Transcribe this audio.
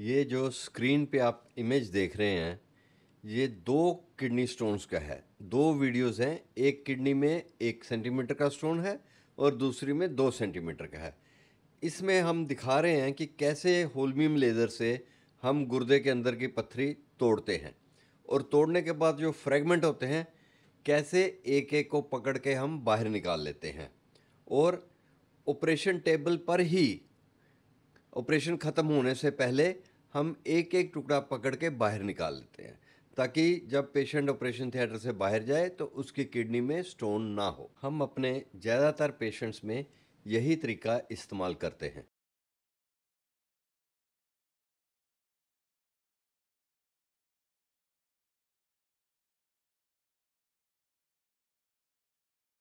ये जो स्क्रीन पे आप इमेज देख रहे हैं ये दो किडनी स्टोन्स का है दो वीडियोस हैं एक किडनी में एक सेंटीमीटर का स्टोन है और दूसरी में दो सेंटीमीटर का है इसमें हम दिखा रहे हैं कि कैसे होलमीम लेज़र से हम गुर्दे के अंदर की पथरी तोड़ते हैं और तोड़ने के बाद जो फ्रेगमेंट होते हैं कैसे एक एक को पकड़ के हम बाहर निकाल लेते हैं और ऑपरेशन टेबल पर ही ऑपरेशन ख़त्म होने से पहले हम एक एक टुकड़ा पकड़ के बाहर निकाल लेते हैं ताकि जब पेशेंट ऑपरेशन थिएटर से बाहर जाए तो उसकी किडनी में स्टोन ना हो हम अपने ज़्यादातर पेशेंट्स में यही तरीका इस्तेमाल करते हैं